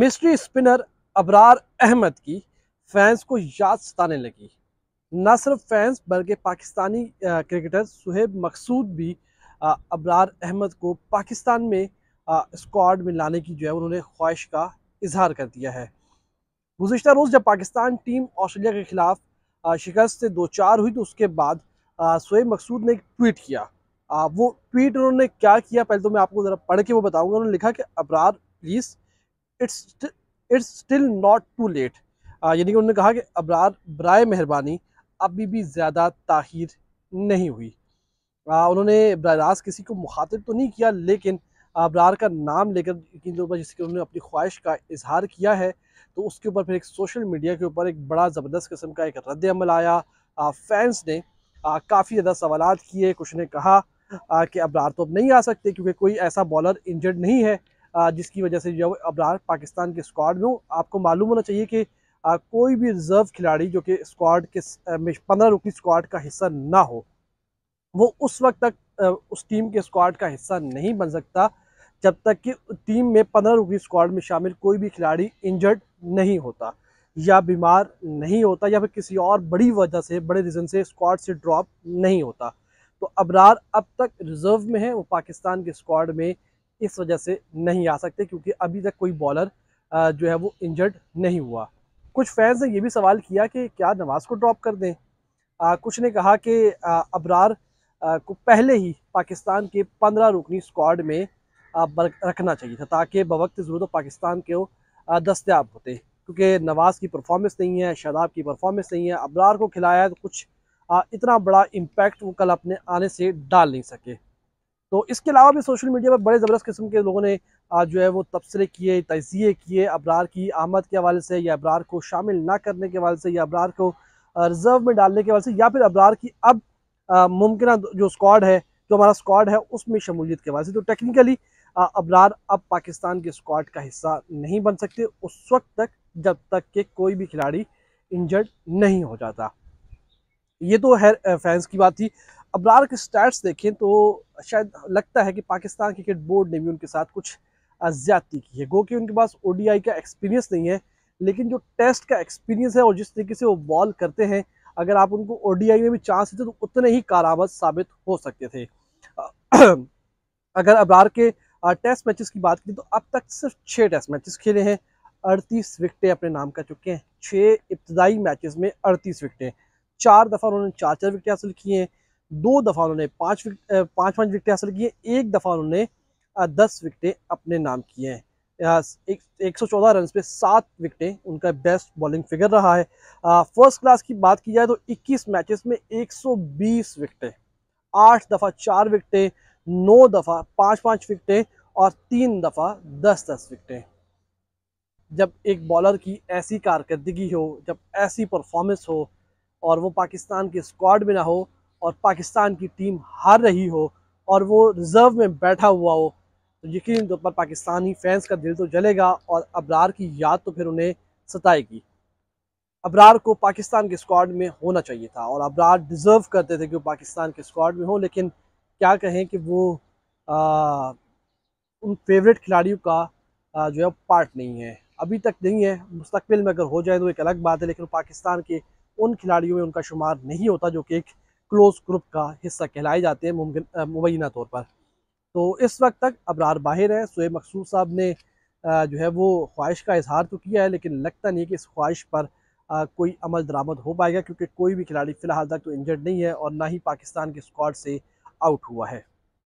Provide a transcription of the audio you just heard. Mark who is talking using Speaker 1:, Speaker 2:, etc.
Speaker 1: mystery spinner Abrar Ahmad की fans को याद सताने लगी न सिर्फ फैंस बल्कि पाकिस्तानी क्रिकेटर सुहेब मकसूद भी अबरार अहमद को पाकिस्तान में स्क्वाड में लाने की जो है उन्होंने ख्वाहिश का इजहार कर दिया है गुजशत रोज़ जब पाकिस्तान टीम ऑस्ट्रेलिया के ख़िलाफ़ शिकस्त से दो चार हुई तो उसके बाद सुहेब मकसूद ने एक ट्वीट किया आ, वो ट्वीट उन्होंने क्या किया पहले तो मैं आपको ज़रा पढ़ के वो बताऊँगा उन्होंने लिखा कि Abrar please it's it's still not too late यानी कि उन्होंने कहा कि अबरार ब्राय मेहरबानी अभी भी ज़्यादा ताहिर नहीं हुई आ, उन्होंने बर किसी को मुखातिब तो नहीं किया लेकिन अबरार का नाम लेकर यकीन तौर पर जिसके उन्होंने अपनी ख्वाहिश का इजहार किया है तो उसके ऊपर फिर एक सोशल मीडिया के ऊपर एक बड़ा ज़बरदस्त किस्म का एक रद्द अमल आया आ, फैंस ने काफ़ी ज़्यादा सवाल किए कुछ ने कहा आ, कि अबरार तो अब नहीं आ सकते क्योंकि कोई ऐसा बॉलर इंजर्ड नहीं है जिसकी वजह से जो है अबरार पाकिस्तान के स्क्वाड में हूँ आपको मालूम होना चाहिए कि कोई भी रिज़र्व खिलाड़ी जो कि स्क्वाड के पंद्रह रुकी स्क्वाड का हिस्सा ना हो वो उस वक्त तक उस टीम के स्क्वाड का हिस्सा नहीं बन सकता जब तक कि टीम में पंद्रह रुकी स्क्वाड में शामिल कोई भी खिलाड़ी इंजर्ड नहीं होता या बीमार नहीं होता या फिर किसी और बड़ी वजह से बड़े रीज़न से स्क्वाड से ड्रॉप नहीं होता तो अबरार अब तक रिज़र्व में है वो पाकिस्तान के स्क्वाड में इस वजह से नहीं आ सकते क्योंकि अभी तक कोई बॉलर जो है वो इंजर्ड नहीं हुआ कुछ फैंस ने ये भी सवाल किया कि क्या नवाज़ को ड्रॉप कर दें आ, कुछ ने कहा कि अबरार आ, को पहले ही पाकिस्तान के पंद्रह रुकनी स्क्वाड में रखना चाहिए था ताकि बवक्त ज़रूरत तो पाकिस्तान के दस्तियाब होते क्योंकि नवाज़ की परफॉर्मेंस नहीं है शादाब की परफॉर्मेंस नहीं है अबरार को खिलाया तो कुछ इतना बड़ा इम्पैक्ट वो कल अपने आने से डाल नहीं सके तो इसके अलावा भी सोशल मीडिया पर बड़े ज़बरदस्त किस्म के लोगों ने आज जो है वो तबसरे किए तजिए किए अबरार की आमद के हवाले से या अबरार को शामिल ना करने के हवाले से या अबरार को रिजर्व में डालने के हवाले से या फिर अबरार की अब मुमकिन जो स्क्वाड है जो हमारा स्क्वाड है उसमें शमूलियत के हवाले से तो टेक्निकली अबरार अब पाकिस्तान के स्क्वाड का हिस्सा नहीं बन सकते उस वक्त तक जब तक कि कोई भी खिलाड़ी इंजर्ड नहीं हो जाता ये तो है फैंस की बात थी अबरार के स्टैट्स देखें तो शायद लगता है कि पाकिस्तान क्रिकेट बोर्ड ने भी उनके साथ कुछ ज़्यादती की है गो कि उनके पास ओ का एक्सपीरियंस नहीं है लेकिन जो टेस्ट का एक्सपीरियंस है और जिस तरीके से वो बॉल करते हैं अगर आप उनको ओ में भी चांस देते तो उतने ही कारामद साबित हो सकते थे अगर अबरार के टेस्ट मैचेस की बात करें तो अब तक सिर्फ छः टेस्ट मैचेस खेले हैं अड़तीस विकटें अपने नाम कर चुके हैं छः इब्तदाई मैचेस में अड़तीस विकटें चार दफ़ा उन्होंने चार चार विकेट हासिल किए हैं दो दफ़ा उन्होंने पाँच पाँच पाँच विकटें हासिल किए हैं एक दफ़ा उन्होंने दस विकटें अपने नाम किए हैं एक, एक सौ चौदह रन पे सात विकटें उनका बेस्ट बॉलिंग फिगर रहा है फर्स्ट क्लास की बात की जाए तो 21 मैचेस में 120 विकटें आठ दफ़ा चार विकटें नौ दफ़ा पाँच पाँच विकटें और तीन दफ़ा दस दस विकटें जब एक बॉलर की ऐसी कारकर्दगी हो जब ऐसी परफॉर्मेंस हो और वो पाकिस्तान के स्क्वाड में ना हो और पाकिस्तान की टीम हार रही हो और वो रिज़र्व में बैठा हुआ हो तो यकीन तौर पर पाकिस्तानी फैंस का दिल तो जलेगा और अबरार की याद तो फिर उन्हें सताएगी अबरार को पाकिस्तान के स्क्वाड में होना चाहिए था और अबरार डिज़र्व करते थे कि वो पाकिस्तान के स्क्वाड में हो लेकिन क्या कहें कि वो आ, उन फेवरेट खिलाड़ियों का आ, जो है पार्ट नहीं है अभी तक नहीं है मुस्तबिल में अगर हो जाए तो एक अलग बात है लेकिन पाकिस्तान के उन खिलाड़ियों में उनका शुमार नहीं होता जो कि एक क्लोज ग्रुप का हिस्सा कहलाए जाते हैं मुमकिन मुबैना तौर पर तो इस वक्त तक अबरार बाहर हैं सोएब मकसूद साहब ने जो है वो ख्वाहिश का इजहार तो किया है लेकिन लगता नहीं कि इस ख्वाहिश पर कोई अमल दरामद हो पाएगा क्योंकि कोई भी खिलाड़ी फ़िलहाल तक तो इंजर्ड नहीं है और ना ही पाकिस्तान के स्क्वाड से आउट हुआ है